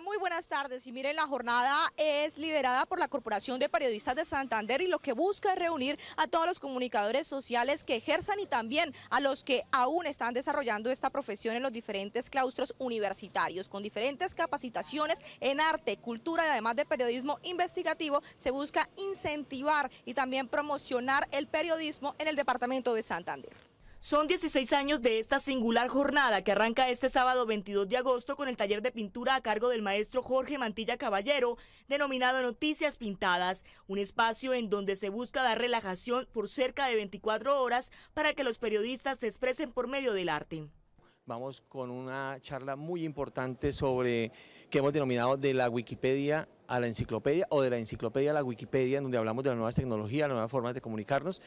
muy buenas tardes. Y miren, la jornada es liderada por la Corporación de Periodistas de Santander y lo que busca es reunir a todos los comunicadores sociales que ejerzan y también a los que aún están desarrollando esta profesión en los diferentes claustros universitarios. Con diferentes capacitaciones en arte, cultura y además de periodismo investigativo, se busca incentivar y también promocionar el periodismo en el departamento de Santander. Son 16 años de esta singular jornada que arranca este sábado 22 de agosto con el taller de pintura a cargo del maestro Jorge Mantilla Caballero, denominado Noticias Pintadas, un espacio en donde se busca dar relajación por cerca de 24 horas para que los periodistas se expresen por medio del arte. Vamos con una charla muy importante sobre que hemos denominado de la Wikipedia a la enciclopedia o de la enciclopedia a la Wikipedia, en donde hablamos de las nuevas tecnologías, las nuevas formas de comunicarnos.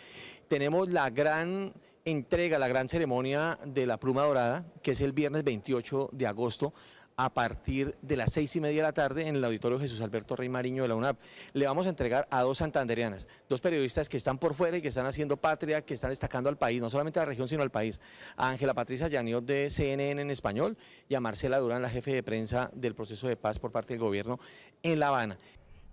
Tenemos la gran entrega la gran ceremonia de la pluma dorada, que es el viernes 28 de agosto a partir de las seis y media de la tarde en el auditorio Jesús Alberto Rey Mariño de la UNAP. Le vamos a entregar a dos santanderianas, dos periodistas que están por fuera y que están haciendo patria, que están destacando al país, no solamente a la región, sino al país. A Ángela Patricia Llaniot de CNN en español y a Marcela Durán, la jefe de prensa del proceso de paz por parte del gobierno en La Habana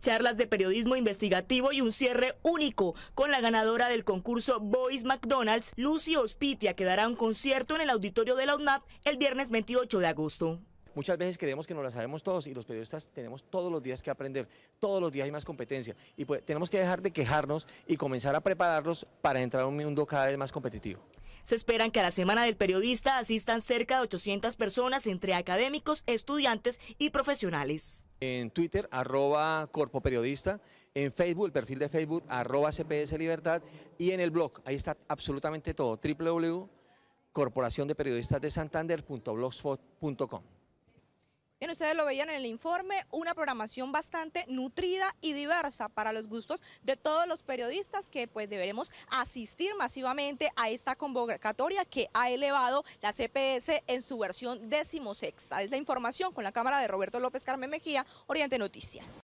charlas de periodismo investigativo y un cierre único con la ganadora del concurso Boys McDonald's, Lucy Ospitia, que dará un concierto en el auditorio de la UNAP el viernes 28 de agosto. Muchas veces creemos que no la sabemos todos y los periodistas tenemos todos los días que aprender, todos los días hay más competencia y pues tenemos que dejar de quejarnos y comenzar a prepararnos para entrar a un mundo cada vez más competitivo. Se esperan que a la Semana del Periodista asistan cerca de 800 personas entre académicos, estudiantes y profesionales en Twitter, arroba Periodista. en Facebook, perfil de Facebook, arroba CPS Libertad, y en el blog, ahí está absolutamente todo, www.corporaciondeperiodistasdesantander.blogspot.com. Bien, ustedes lo veían en el informe, una programación bastante nutrida y diversa para los gustos de todos los periodistas que pues deberemos asistir masivamente a esta convocatoria que ha elevado la CPS en su versión décimo Es la información con la cámara de Roberto López Carmen Mejía, Oriente Noticias.